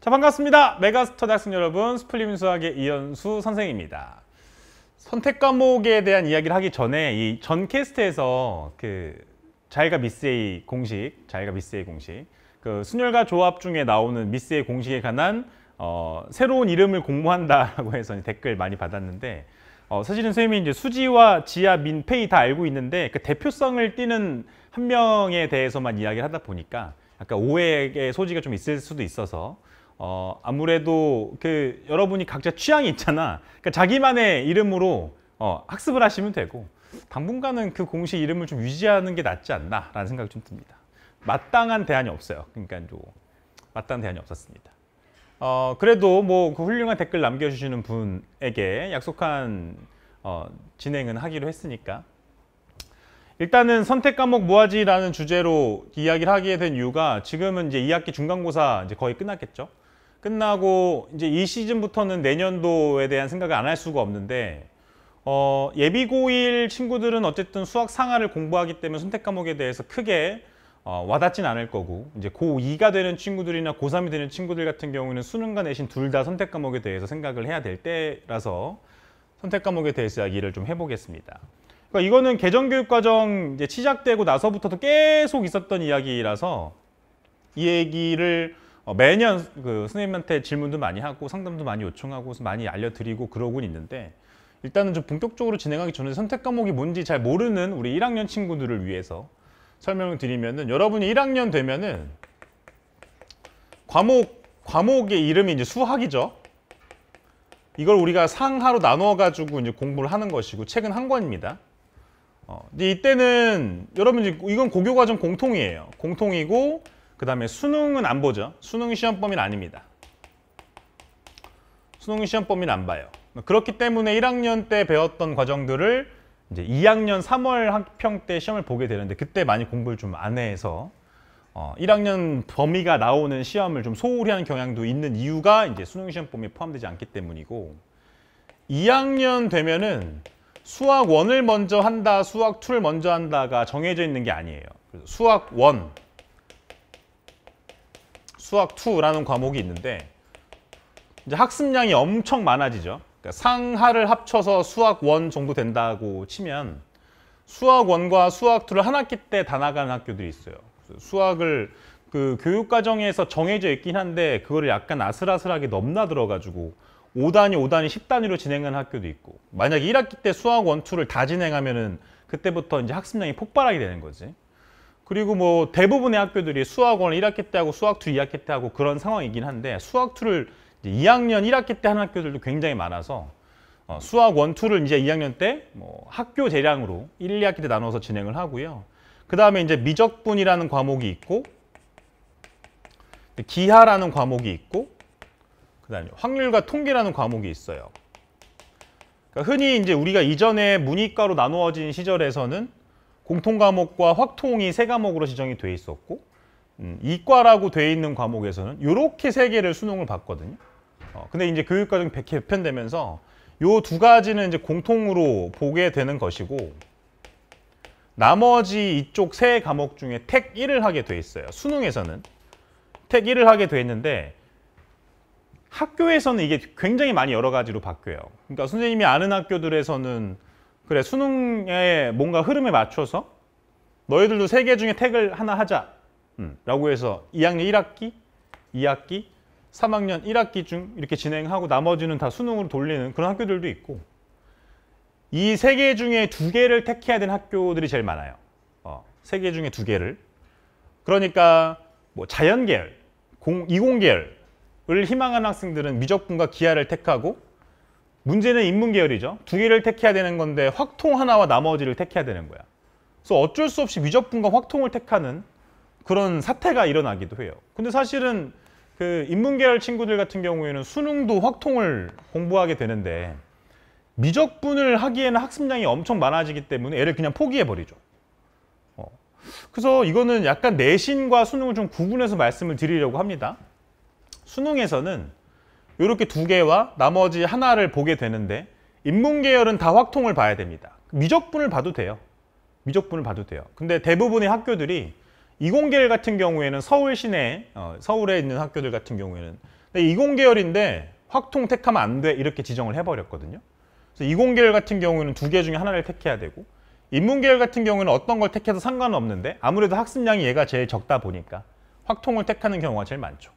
자 반갑습니다. 메가스터 대학생 여러분 스플림 수학의 이현수 선생입니다. 선택 과목에 대한 이야기를 하기 전에 이 전 캐스트에서 그 자이가 미스의 공식, 자이가 미스의 공식, 그 순열과 조합 중에 나오는 미스의 공식에 관한 어, 새로운 이름을 공부한다라고 해서 댓글 많이 받았는데 어, 사실은 선생님이 이제 수지와 지하 민, 페이 다 알고 있는데 그 대표성을 띠는 한 명에 대해서만 이야기를 하다 보니까 약간 오해의 소지가 좀 있을 수도 있어서 어, 아무래도 그 여러분이 각자 취향이 있잖아. 그러니까 자기만의 이름으로 어, 학습을 하시면 되고 당분간은 그 공식 이름을 좀 유지하는 게 낫지 않나라는 생각이 좀 듭니다. 마땅한 대안이 없어요. 그러니까 좀 마땅한 대안이 없었습니다. 어, 그래도 뭐 그 훌륭한 댓글 남겨주시는 분에게 약속한 어, 진행은 하기로 했으니까 일단은 선택 과목 뭐하지라는 주제로 이야기를 하게 된 이유가 지금은 이제 2학기 중간고사 이제 거의 끝났겠죠. 끝나고 이제 이 시즌부터는 내년도에 대한 생각을 안 할 수가 없는데 어, 예비고 일 친구들은 어쨌든 수학 상하를 공부하기 때문에 선택 과목에 대해서 크게 어, 와닿진 않을 거고 이제 고2가 되는 친구들이나 고3이 되는 친구들 같은 경우에는 수능과 내신 둘 다 선택 과목에 대해서 생각을 해야 될 때라서 선택 과목에 대해서 이야기를 좀 해보겠습니다. 그러니까 이거는 개정교육 과정 이제 시작되고 나서부터도 계속 있었던 이야기라서 이 얘기를 어, 매년 그 선생님한테 질문도 많이 하고 상담도 많이 요청하고 많이 알려드리고 그러곤 있는데 일단은 좀 본격적으로 진행하기 전에 선택 과목이 뭔지 잘 모르는 우리 1학년 친구들을 위해서 설명을 드리면은 여러분이 1학년 되면은 과목 과목의 이름이 이제 수학이죠. 이걸 우리가 상하로 나누어 가지고 이제 공부를 하는 것이고 책은 한 권입니다. 어, 이제 이때는 여러분 이건 고교 과정 공통이에요. 공통이고 그 다음에 수능은 안 보죠. 수능 시험 범위는 아닙니다. 수능 시험 범위는 안 봐요. 그렇기 때문에 1학년 때 배웠던 과정들을 이제 2학년 3월 학평 때 시험을 보게 되는데 그때 많이 공부를 좀 안 해서 어, 1학년 범위가 나오는 시험을 좀 소홀히 하는 경향도 있는 이유가 이제 수능 시험 범위에 포함되지 않기 때문이고 2학년 되면은 수학 원을 먼저 한다, 수학 2를 먼저 한다가 정해져 있는 게 아니에요. 수학 원 수학2라는 과목이 있는데 이제 학습량이 엄청 많아지죠. 그러니까 상하를 합쳐서 수학1 정도 된다고 치면 수학1과 수학2를 한 학기 때 다 나가는 학교들이 있어요. 수학을 그 교육과정에서 정해져 있긴 한데 그거를 약간 아슬아슬하게 넘나들어가지고 5단위, 5단위, 10단위로 진행하는 학교도 있고 만약 1학기 때 수학 원투를 다 진행하면은 그때부터 이제 학습량이 폭발하게 되는 거지. 그리고 뭐 대부분의 학교들이 수학원 1학기 때 하고 수학2 2학기 때 하고 그런 상황이긴 한데 수학2를 이제 2학년 1학기 때 하는 학교들도 굉장히 많아서 어, 수학1 2를 이제 2학년 때뭐 학교 재량으로 1, 2학기 때 나눠서 진행을 하고요. 그 다음에 이제 미적분이라는 과목이 있고 기하라는 과목이 있고 그 다음에 확률과 통계라는 과목이 있어요. 그러니까 흔히 이제 우리가 이전에 문이과로 나누어진 시절에서는 공통 과목과 확통이 세 과목으로 지정이 돼 있었고 음, 이과라고 돼 있는 과목에서는 이렇게 세 개를 수능을 봤거든요. 어, 근데 이제 교육과정 개편되면서 이 두 가지는 이제 공통으로 보게 되는 것이고 나머지 이쪽 세 과목 중에 택 1을 하게 돼 있어요. 수능에서는 택 1을 하게 돼 있는데 학교에서는 이게 굉장히 많이 여러 가지로 바뀌어요. 그러니까 선생님이 아는 학교들에서는 그래 수능에 뭔가 흐름에 맞춰서 너희들도 세 개 중에 택을 하나 하자 음. 라고 해서 2학년 1학기, 2학기, 3학년 1학기 중 이렇게 진행하고 나머지는 다 수능으로 돌리는 그런 학교들도 있고 이 세 개 중에 두 개를 택해야 되는 학교들이 제일 많아요. 어, 세 개 중에 두 개를. 그러니까 뭐 자연계열, 공, 이공계열을 희망하는 학생들은 미적분과 기하를 택하고 문제는 인문 계열이죠. 두 개를 택해야 되는 건데 확통 하나와 나머지를 택해야 되는 거야. 그래서 어쩔 수 없이 미적분과 확통을 택하는 그런 사태가 일어나기도 해요. 근데 사실은 그 인문 계열 친구들 같은 경우에는 수능도 확통을 공부하게 되는데 미적분을 하기에는 학습량이 엄청 많아지기 때문에 애를 그냥 포기해버리죠. 어. 그래서 이거는 약간 내신과 수능을 좀 구분해서 말씀을 드리려고 합니다. 수능에서는 이렇게 두 개와 나머지 하나를 보게 되는데 인문 계열은 다 확통을 봐야 됩니다. 미적분을 봐도 돼요. 미적분을 봐도 돼요. 근데 대부분의 학교들이 이공계열 같은 경우에는 서울 시내, 어, 서울에 있는 학교들 같은 경우에는 이공계열인데 확통 택하면 안 돼 이렇게 지정을 해버렸거든요. 그래서 이공계열 같은 경우는 에두개 중에 하나를 택해야 되고 인문계열 같은 경우는 에 어떤 걸 택해도 상관 없는데 아무래도 학습량이 얘가 제일 적다 보니까 확통을 택하는 경우가 제일 많죠.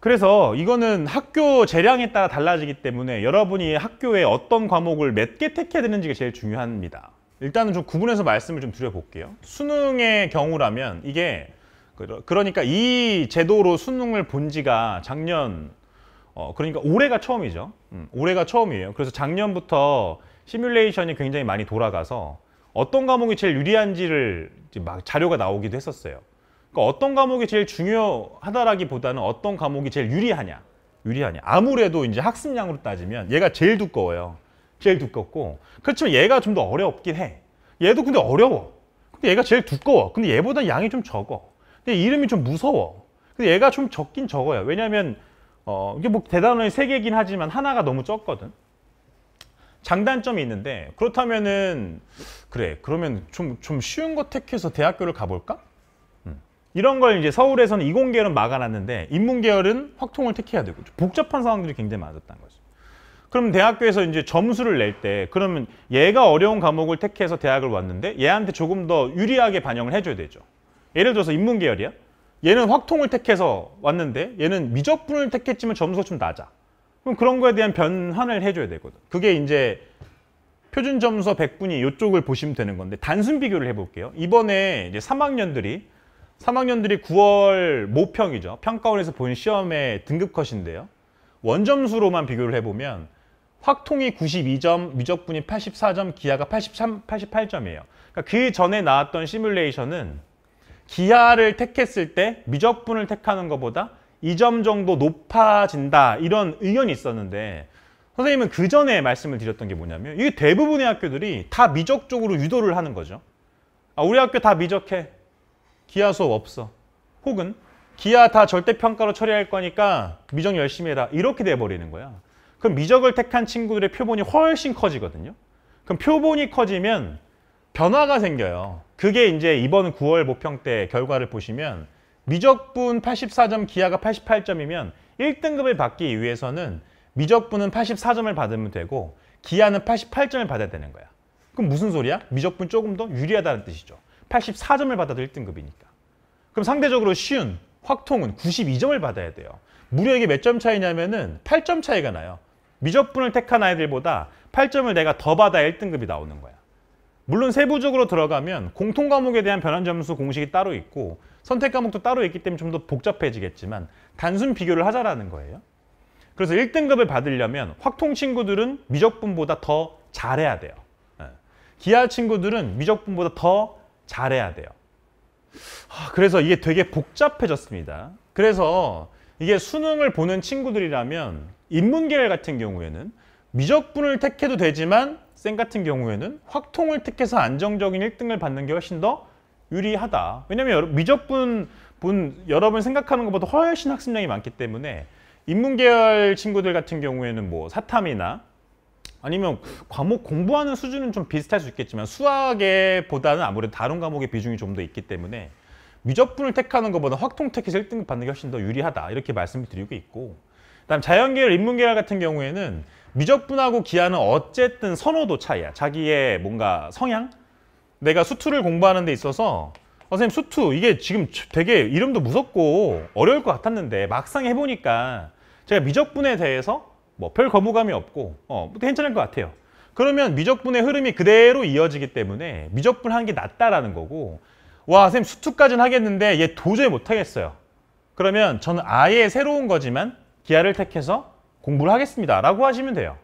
그래서 이거는 학교 재량에 따라 달라지기 때문에 여러분이 학교에 어떤 과목을 몇 개 택해야 되는지가 제일 중요합니다. 일단은 좀 구분해서 말씀을 좀 드려볼게요. 수능의 경우라면 이게 그러니까 이 제도로 수능을 본 지가 작년 어 그러니까 올해가 처음이죠. 음, 올해가 처음이에요. 그래서 작년부터 시뮬레이션이 굉장히 많이 돌아가서 어떤 과목이 제일 유리한지를 막 자료가 나오기도 했었어요. 그러니까 어떤 과목이 제일 중요하다라기보다는 어떤 과목이 제일 유리하냐. 유리하냐. 아무래도 이제 학습량으로 따지면 얘가 제일 두꺼워요. 제일 두껍고 그렇지만 얘가 좀 더 어렵긴 해. 얘도 근데 어려워. 근데 얘가 제일 두꺼워. 근데 얘보다 양이 좀 적어. 근데 이름이 좀 무서워. 근데 얘가 좀 적긴 적어요. 왜냐면 어, 이게 뭐 대단원이 세 개긴 하지만 하나가 너무 적거든. 장단점이 있는데 그렇다면은 그래 그러면 좀 좀 쉬운 거 택해서 대학교를 가볼까? 이런 걸 이제 서울에서는 이공계열은 막아놨는데 인문계열은 확통을 택해야 되고 복잡한 상황들이 굉장히 많았다는 거죠. 그럼 대학교에서 이제 점수를 낼 때 그러면 얘가 어려운 과목을 택해서 대학을 왔는데 얘한테 조금 더 유리하게 반영을 해줘야 되죠. 예를 들어서 인문계열이야. 얘는 확통을 택해서 왔는데 얘는 미적분을 택했지만 점수가 좀 낮아. 그럼 그런 거에 대한 변환을 해줘야 되거든. 그게 이제 표준 점수 100분이 이쪽을 보시면 되는 건데 단순 비교를 해볼게요. 이번에 이제 3학년들이 3학년들이 9월 모평이죠. 평가원에서 본 시험의 등급컷인데요. 원점수로만 비교를 해보면 확통이 92점, 미적분이 84점, 기하가 83, 88점이에요. 그러니까 그 전에 나왔던 시뮬레이션은 기하를 택했을 때 미적분을 택하는 것보다 2점 정도 높아진다 이런 의견이 있었는데 선생님은 그 전에 말씀을 드렸던 게 뭐냐면 이게 대부분의 학교들이 다 미적 쪽으로 유도를 하는 거죠. 아, 우리 학교 다 미적해. 기아 수업 없어. 혹은 기아 다 절대평가로 처리할 거니까 미적 열심히 해라. 이렇게 돼버리는 거야. 그럼 미적을 택한 친구들의 표본이 훨씬 커지거든요. 그럼 표본이 커지면 변화가 생겨요. 그게 이제 이번 9월 모평 때 결과를 보시면 미적분 84점, 기아가 88점이면 1등급을 받기 위해서는 미적분은 84점을 받으면 되고 기아는 88점을 받아야 되는 거야. 그럼 무슨 소리야? 미적분 조금 더 유리하다는 뜻이죠. 84점을 받아도 1등급이니까. 그럼 상대적으로 쉬운 확통은 92점을 받아야 돼요. 무려 이게 몇 점 차이냐면은 8점 차이가 나요. 미적분을 택한 아이들보다 8점을 내가 더 받아 1등급이 나오는 거야. 물론 세부적으로 들어가면 공통 과목에 대한 변환 점수 공식이 따로 있고 선택 과목도 따로 있기 때문에 좀 더 복잡해지겠지만 단순 비교를 하자라는 거예요. 그래서 1등급을 받으려면 확통 친구들은 미적분보다 더 잘해야 돼요. 예. 기아 친구들은 미적분보다 더 잘해야 돼요. 아, 그래서 이게 되게 복잡해졌습니다. 그래서 이게 수능을 보는 친구들이라면 인문계열 같은 경우에는 미적분을 택해도 되지만 쌤 같은 경우에는 확통을 택해서 안정적인 1등을 받는 게 훨씬 더 유리하다. 왜냐하면 미적분 본 여러분 생각하는 것보다 훨씬 학습량이 많기 때문에 인문계열 친구들 같은 경우에는 뭐 사탐이나 아니면 과목 공부하는 수준은 좀 비슷할 수 있겠지만 수학에 보다는 아무래도 다른 과목의 비중이 좀 더 있기 때문에 미적분을 택하는 것보다 확통 택해서 1등급 받는 게 훨씬 더 유리하다 이렇게 말씀을 드리고 있고 그다음 자연계열, 인문계열 같은 경우에는 미적분하고 기하는 어쨌든 선호도 차이야 자기의 뭔가 성향 내가 수투를 공부하는 데 있어서 선생님 수투 이게 지금 되게 이름도 무섭고 어려울 것 같았는데 막상 해보니까 제가 미적분에 대해서 뭐별 거부감이 없고 어, 괜찮을 것 같아요. 그러면 미적분의 흐름이 그대로 이어지기 때문에 미적분 한 게 낫다라는 거고 와 선생님 수투까지는 하겠는데 얘 도저히 못하겠어요. 그러면 저는 아예 새로운 거지만 기아를 택해서 공부를 하겠습니다. 라고 하시면 돼요.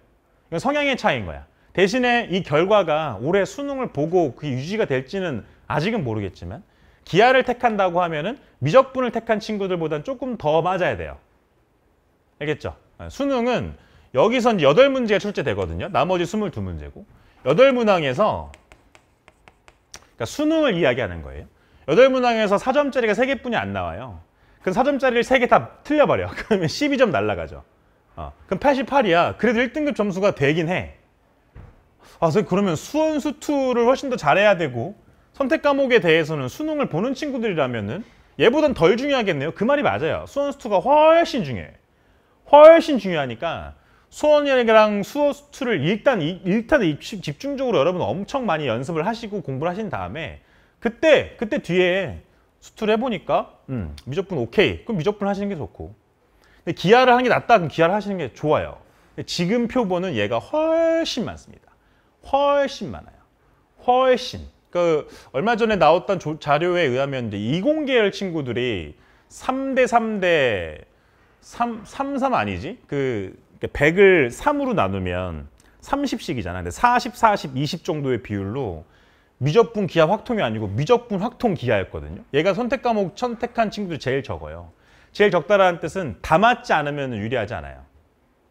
이건 성향의 차이인 거야. 대신에 이 결과가 올해 수능을 보고 그게 유지가 될지는 아직은 모르겠지만 기아를 택한다고 하면은 미적분을 택한 친구들보다는 조금 더 맞아야 돼요. 알겠죠? 예, 수능은 여기서 이제 8문제가 출제되거든요. 나머지 22문제고. 8문항에서 그러니까 수능을 이야기하는 거예요. 8문항에서 4점짜리가 3개뿐이 안 나와요. 그럼 4점짜리를 3개 다 틀려버려. 그러면 12점 날라가죠. 어, 그럼 88이야. 그래도 1등급 점수가 되긴 해. 아, 그러면 수원, 수투를 훨씬 더 잘해야 되고 선택 과목에 대해서는 수능을 보는 친구들이라면은 얘보단 덜 중요하겠네요. 그 말이 맞아요. 수원, 수투가 훨씬 중요해. 훨씬 중요하니까 수원이랑 수어수출을 일단 일단에 집중적으로 여러분 엄청 많이 연습을 하시고 공부를 하신 다음에 그때 그때 뒤에 수출를 해보니까 음, 미적분 오케이 그럼 미적분 하시는 게 좋고 근데 기하를 하는 게 낫다 그럼 기하를 하시는 게 좋아요 지금 표본은 얘가 훨씬 많습니다 훨씬 많아요 훨씬 그 얼마 전에 나왔던 조, 자료에 의하면 이제 이공계열 친구들이 3 대 3 대 3, 3, 3 아니지? 그 100을 그러니까 3으로 나누면 30씩이잖아. 근데 40, 40, 20 정도의 비율로 미적분 기하 확통이 아니고 미적분 확통 기하였거든요. 얘가 선택 과목 선택한 친구들 제일 적어요. 제일 적다라는 뜻은 다 맞지 않으면 유리하지 않아요.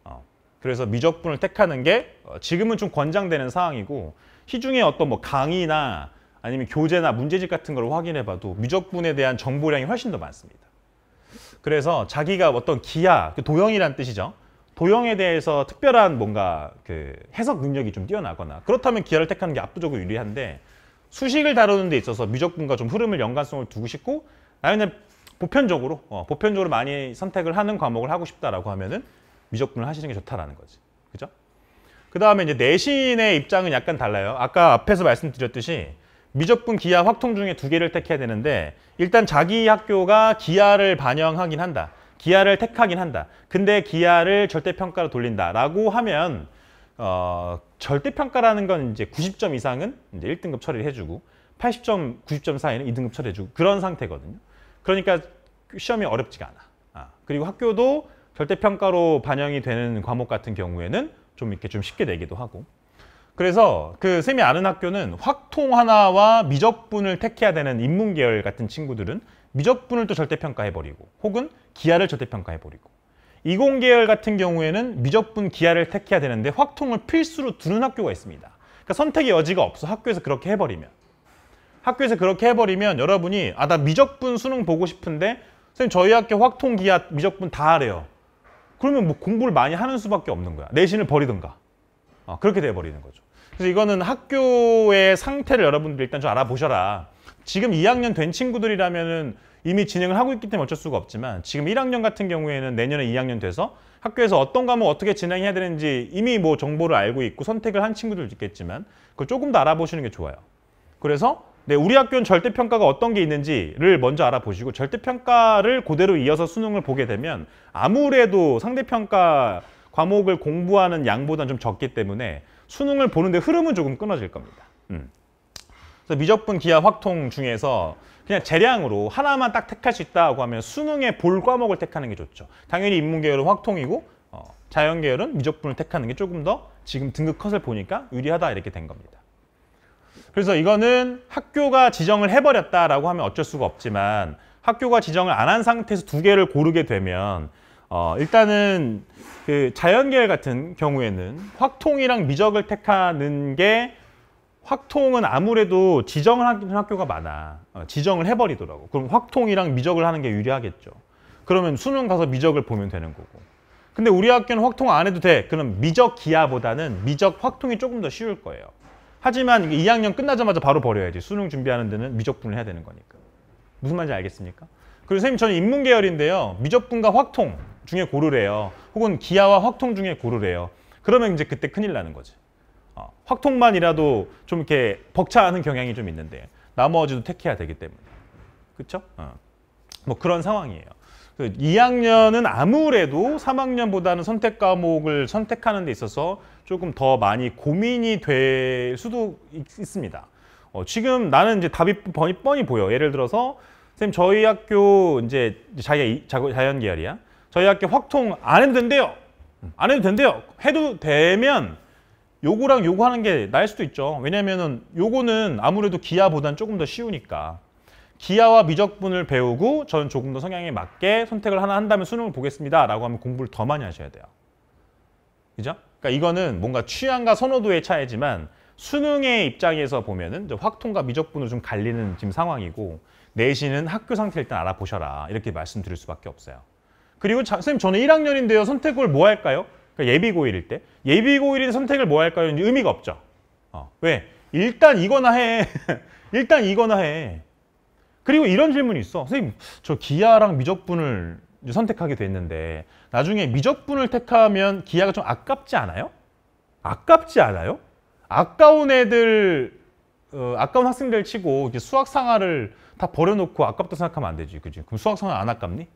어. 그래서 미적분을 택하는 게 어, 지금은 좀 권장되는 상황이고 시중에 어떤 뭐 강의나 아니면 교재나 문제집 같은 걸 확인해봐도 미적분에 대한 정보량이 훨씬 더 많습니다. 그래서 자기가 어떤 기하, 그 도형이란 뜻이죠. 도형에 대해서 특별한 뭔가 그 해석 능력이 좀 뛰어나거나 그렇다면 기아를 택하는 게 압도적으로 유리한데 수식을 다루는 데 있어서 미적분과 좀 흐름을 연관성을 두고 싶고 나는 보편적으로 어, 보편적으로 많이 선택을 하는 과목을 하고 싶다라고 하면은 미적분을 하시는 게 좋다라는 거지. 그죠? 그 다음에 이제 내신의 입장은 약간 달라요. 아까 앞에서 말씀드렸듯이 미적분 기아 확통 중에 두 개를 택해야 되는데 일단 자기 학교가 기아를 반영하긴 한다. 기아를 택하긴 한다. 근데 기아를 절대평가로 돌린다라고 하면 어, 절대평가라는 건 이제 90점 이상은 이제 1등급 처리를 해주고 80점, 90점 사이는 2등급 처리해주고 그런 상태거든요. 그러니까 시험이 어렵지가 않아. 아, 그리고 학교도 절대평가로 반영이 되는 과목 같은 경우에는 좀 이렇게 좀 쉽게 내기도 하고 그래서 그 쌤이 아는 학교는 확통 하나와 미적분을 택해야 되는 인문계열 같은 친구들은 미적분을 또 절대평가해버리고 혹은 기아를 저대평가해버리고 20계열 같은 경우에는 미적분 기아를 택해야 되는데 확통을 필수로 두는 학교가 있습니다. 그러니까 선택의 여지가 없어 학교에서 그렇게 해버리면 학교에서 그렇게 해버리면 여러분이 아 나 미적분 수능 보고 싶은데 선생님 저희 학교 확통 기아 미적분 다 하래요. 그러면 뭐 공부를 많이 하는 수밖에 없는 거야. 내신을 버리든가. 어, 그렇게 돼버리는 거죠. 그래서 이거는 학교의 상태를 여러분들 일단 좀 알아보셔라. 지금 2학년 된 친구들이라면은 이미 진행을 하고 있기 때문에 어쩔 수가 없지만 지금 1학년 같은 경우에는 내년에 2학년 돼서 학교에서 어떤 과목 어떻게 진행해야 되는지 이미 뭐 정보를 알고 있고 선택을 한 친구들도 있겠지만 그걸 조금 더 알아보시는 게 좋아요. 그래서 네, 우리 학교는 절대평가가 어떤 게 있는지를 먼저 알아보시고 절대평가를 그대로 이어서 수능을 보게 되면 아무래도 상대평가 과목을 공부하는 양보다는 좀 적기 때문에 수능을 보는데 흐름은 조금 끊어질 겁니다. 음. 그래서 미적분 기하 확통 중에서 그냥 재량으로 하나만 딱 택할 수 있다고 하면 수능의 볼 과목을 택하는 게 좋죠. 당연히 인문 계열은 확통이고 어, 자연 계열은 미적분을 택하는 게 조금 더 지금 등급 컷을 보니까 유리하다 이렇게 된 겁니다. 그래서 이거는 학교가 지정을 해버렸다라고 하면 어쩔 수가 없지만 학교가 지정을 안 한 상태에서 두 개를 고르게 되면 어, 일단은 그 자연계열 같은 경우에는 확통이랑 미적을 택하는 게 확통은 아무래도 지정을 하는 학교가 많아. 어, 지정을 해버리더라고. 그럼 확통이랑 미적을 하는 게 유리하겠죠. 그러면 수능 가서 미적을 보면 되는 거고. 근데 우리 학교는 확통 안 해도 돼. 그럼 미적 기하보다는 미적 확통이 조금 더 쉬울 거예요. 하지만 2학년 끝나자마자 바로 버려야지. 수능 준비하는 데는 미적분을 해야 되는 거니까. 무슨 말인지 알겠습니까? 그리고 선생님 저는 인문계열인데요. 미적분과 확통 중에 고르래요. 혹은 기하와 확통 중에 고르래요. 그러면 이제 그때 큰일 나는 거지. 어, 확통만이라도 좀 이렇게 벅차하는 경향이 좀 있는데 나머지도 택해야 되기 때문에 그렇죠? 어. 뭐 그런 상황이에요. 2학년은 그 아무래도 3학년보다는 선택 과목을 선택하는 데 있어서 조금 더 많이 고민이 될 수도 있, 습니다 어, 지금 나는 이제 답이 뻔히, 뻔히 보여. 예를 들어서 선생님 저희 학교 이제 자기 자연계열이야. 저희 학교 확통 안 해도 된대요. 안 해도 된대요. 해도 되면 요거랑 요거 하는 게 나을 수도 있죠. 왜냐면은 요거는 아무래도 기아보단 조금 더 쉬우니까. 기아와 미적분을 배우고 저는 조금 더 성향에 맞게 선택을 하나 한다면 수능을 보겠습니다. 라고 하면 공부를 더 많이 하셔야 돼요. 그죠? 그러니까 이거는 뭔가 취향과 선호도의 차이지만 수능의 입장에서 보면은 확통과 미적분을좀 갈리는 지금 상황이고 내신은 학교 상태 일단 알아보셔라 이렇게 말씀드릴 수밖에 없어요. 그리고 자, 선생님 저는 1학년인데요. 선택을 뭐 할까요? 그러니까 예비고일일 때. 예비고일인 선택을 뭐 할까요? 의미가 없죠. 어. 왜? 일단 이거나 해. 일단 이거나 해. 그리고 이런 질문이 있어. 선생님, 저 기아랑 미적분을 선택하게 됐는데 나중에 미적분을 택하면 기아가 좀 아깝지 않아요? 아깝지 않아요? 아까운 애들, 어, 아까운 학생들 치고 수학 상하를 다 버려놓고 아깝다 생각하면 안 되지, 그지? 그럼 수학 상하 안 아깝니?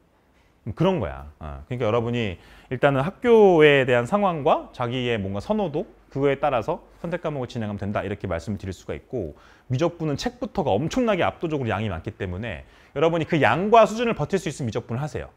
그런 거야. 어. 그러니까 여러분이 일단은 학교에 대한 상황과 자기의 뭔가 선호도 그거에 따라서 선택 과목을 진행하면 된다 이렇게 말씀을 드릴 수가 있고 미적분은 책부터가 엄청나게 압도적으로 양이 많기 때문에 여러분이 그 양과 수준을 버틸 수 있으면 미적분을 하세요.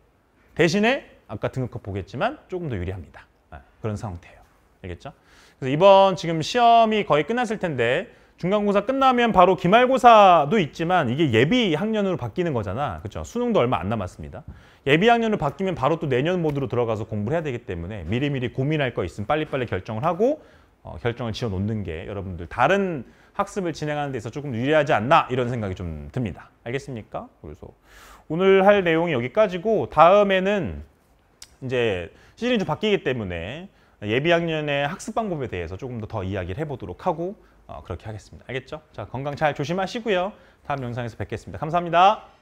대신에 아까 등급컷 보겠지만 조금 더 유리합니다. 어. 그런 상태예요. 알겠죠? 그래서 이번 지금 시험이 거의 끝났을 텐데 중간고사 끝나면 바로 기말고사도 있지만 이게 예비 학년으로 바뀌는 거잖아. 그렇죠? 수능도 얼마 안 남았습니다. 예비 학년으로 바뀌면 바로 또 내년 모드로 들어가서 공부를 해야 되기 때문에 미리미리 고민할 거 있으면 빨리빨리 결정을 하고 어, 결정을 지어 놓는 게 여러분들 다른 학습을 진행하는 데 있어 서 조금 유리하지 않나 이런 생각이 좀 듭니다. 알겠습니까? 그래서 오늘 할 내용이 여기까지고 다음에는 이제 시즌이 좀 바뀌기 때문에 예비 학년의 학습 방법에 대해서 조금 더 더 이야기를 해보도록 하고 어, 그렇게 하겠습니다. 알겠죠? 자, 건강 잘 조심하시고요. 다음 영상에서 뵙겠습니다. 감사합니다.